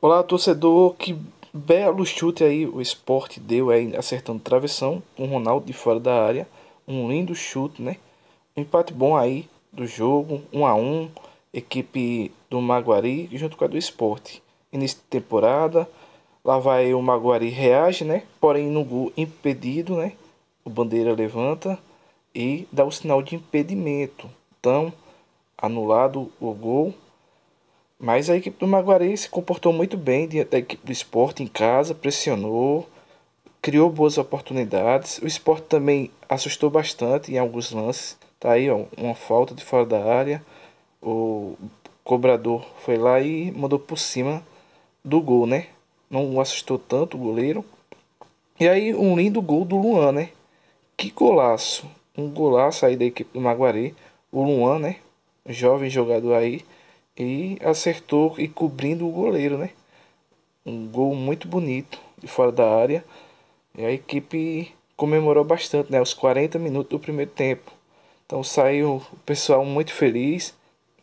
Olá, torcedor, que belo chute aí o esporte deu aí, acertando travessão, com o Ronaldo de fora da área, um lindo chute, né? Um empate bom aí do jogo, 1 um a 1 um, equipe do Maguari junto com a do esporte. Início de temporada, lá vai o Maguari reage, né? Porém no gol impedido, né? O Bandeira levanta e dá o sinal de impedimento. Então, anulado o gol mas a equipe do Maguari se comportou muito bem diante da equipe do esporte em casa, pressionou, criou boas oportunidades. O esporte também assustou bastante em alguns lances. Tá aí, ó, uma falta de fora da área. O cobrador foi lá e mandou por cima do gol, né? Não assustou tanto o goleiro. E aí, um lindo gol do Luan, né? Que golaço! Um golaço aí da equipe do Maguari. O Luan, né? Jovem jogador aí e acertou e cobrindo o goleiro, né? Um gol muito bonito de fora da área. E a equipe comemorou bastante, né? Os 40 minutos do primeiro tempo. Então saiu o pessoal muito feliz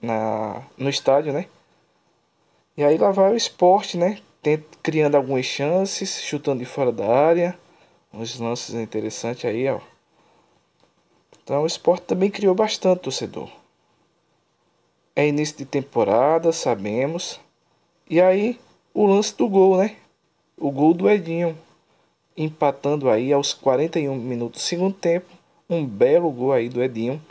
na, no estádio, né? E aí lá vai o esporte, né? criando algumas chances, chutando de fora da área. Uns lances interessantes aí, ó. Então o esporte também criou bastante torcedor é início de temporada, sabemos. E aí o lance do gol, né? O gol do Edinho, empatando aí aos 41 minutos do segundo tempo, um belo gol aí do Edinho,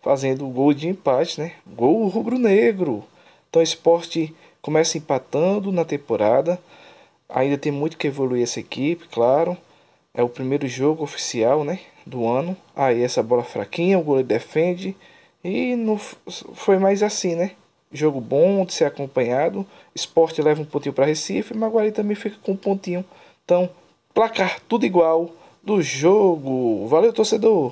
fazendo o gol de empate, né? Gol rubro-negro. Então o esporte começa empatando na temporada. Ainda tem muito que evoluir essa equipe, claro. É o primeiro jogo oficial, né, do ano. Aí essa bola fraquinha, o goleiro defende e não foi mais assim, né? Jogo bom de ser acompanhado. Esporte leva um pontinho para Recife, Maguari também fica com um pontinho. Então, placar tudo igual do jogo. Valeu, torcedor!